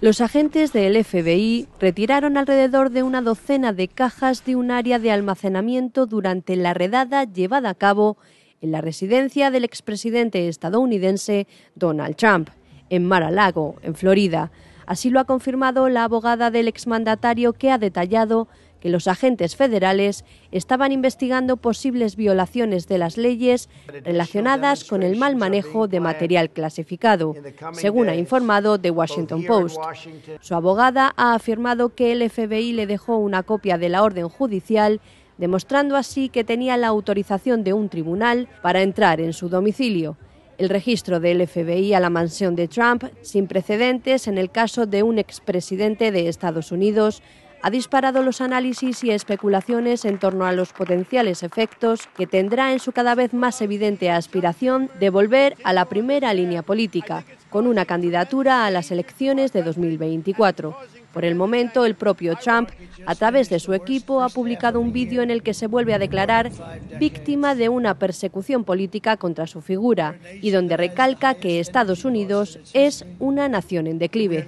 Los agentes del FBI retiraron alrededor de una docena de cajas de un área de almacenamiento durante la redada llevada a cabo en la residencia del expresidente estadounidense Donald Trump, en Mar-a-Lago, en Florida. Así lo ha confirmado la abogada del exmandatario que ha detallado que los agentes federales estaban investigando posibles violaciones de las leyes relacionadas con el mal manejo de material clasificado, según ha informado The Washington Post. Su abogada ha afirmado que el FBI le dejó una copia de la orden judicial demostrando así que tenía la autorización de un tribunal para entrar en su domicilio. El registro del FBI a la mansión de Trump, sin precedentes en el caso de un expresidente de Estados Unidos, ha disparado los análisis y especulaciones en torno a los potenciales efectos que tendrá en su cada vez más evidente aspiración de volver a la primera línea política, con una candidatura a las elecciones de 2024. Por el momento, el propio Trump, a través de su equipo, ha publicado un vídeo en el que se vuelve a declarar víctima de una persecución política contra su figura y donde recalca que Estados Unidos es una nación en declive.